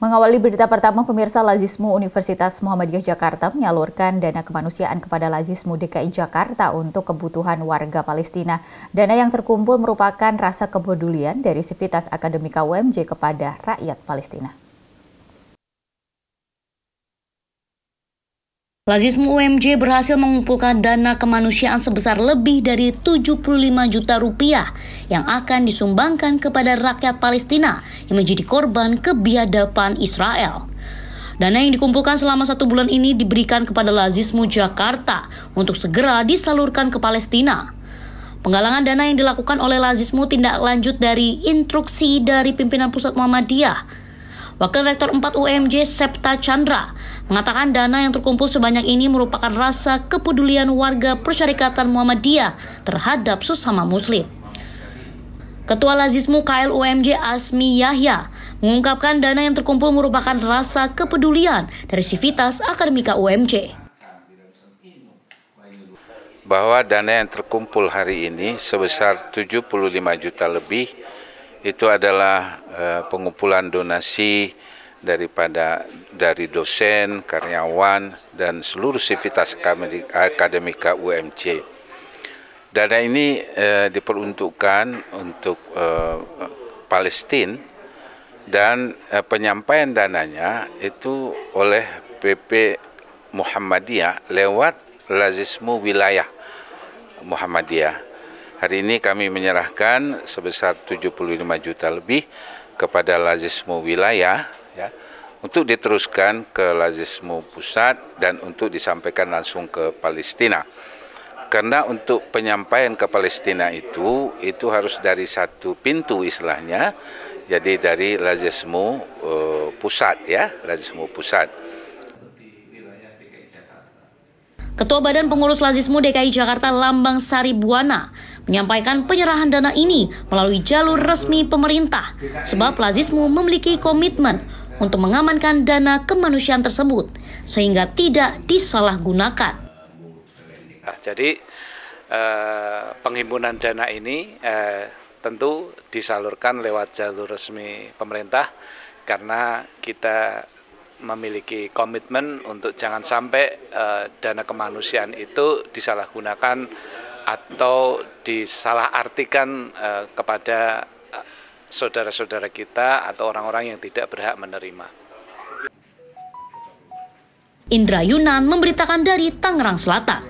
Mengawali berita pertama, pemirsa Lazismu Universitas Muhammadiyah Jakarta menyalurkan dana kemanusiaan kepada Lazismu DKI Jakarta untuk kebutuhan warga Palestina. Dana yang terkumpul merupakan rasa kepedulian dari Sivitas Akademika UMJ kepada rakyat Palestina. Lazismu UMJ berhasil mengumpulkan dana kemanusiaan sebesar lebih dari 75 juta rupiah yang akan disumbangkan kepada rakyat Palestina yang menjadi korban kebiadaban Israel. Dana yang dikumpulkan selama satu bulan ini diberikan kepada Lazismu Jakarta untuk segera disalurkan ke Palestina. Penggalangan dana yang dilakukan oleh Lazismu tindak lanjut dari instruksi dari pimpinan pusat Muhammadiyah. Wakil Rektor 4 UMJ Septa Chandra mengatakan dana yang terkumpul sebanyak ini merupakan rasa kepedulian warga Persyarikatan Muhammadiyah terhadap sesama muslim. Ketua Lazismu KLUMJ Asmi Yahya mengungkapkan dana yang terkumpul merupakan rasa kepedulian dari Sivitas Akademika UMJ. Bahwa dana yang terkumpul hari ini sebesar 75 juta lebih itu adalah eh, pengumpulan donasi daripada dari dosen, karyawan, dan seluruh sivitas akademika UMC. Dana ini eh, diperuntukkan untuk eh, Palestina dan eh, penyampaian dananya itu oleh PP Muhammadiyah lewat Lazismu Wilayah Muhammadiyah. Hari ini kami menyerahkan sebesar 75 juta lebih kepada Lazismu Wilayah ya untuk diteruskan ke Lazismu pusat dan untuk disampaikan langsung ke Palestina. Karena untuk penyampaian ke Palestina itu itu harus dari satu pintu istilahnya. Jadi dari Lazismu eh, pusat ya, Lazismu pusat. Ketua Badan Pengurus Lazismu DKI Jakarta Lambang Saribuana menyampaikan penyerahan dana ini melalui jalur resmi pemerintah sebab Lazismu memiliki komitmen untuk mengamankan dana kemanusiaan tersebut sehingga tidak disalahgunakan. Nah, jadi eh, penghimpunan dana ini eh, tentu disalurkan lewat jalur resmi pemerintah karena kita memiliki komitmen untuk jangan sampai eh, dana kemanusiaan itu disalahgunakan atau disalahartikan uh, kepada eh, saudara-saudara kita atau orang-orang yang tidak berhak menerima. Indra Yunan memberitakan dari Tangerang Selatan.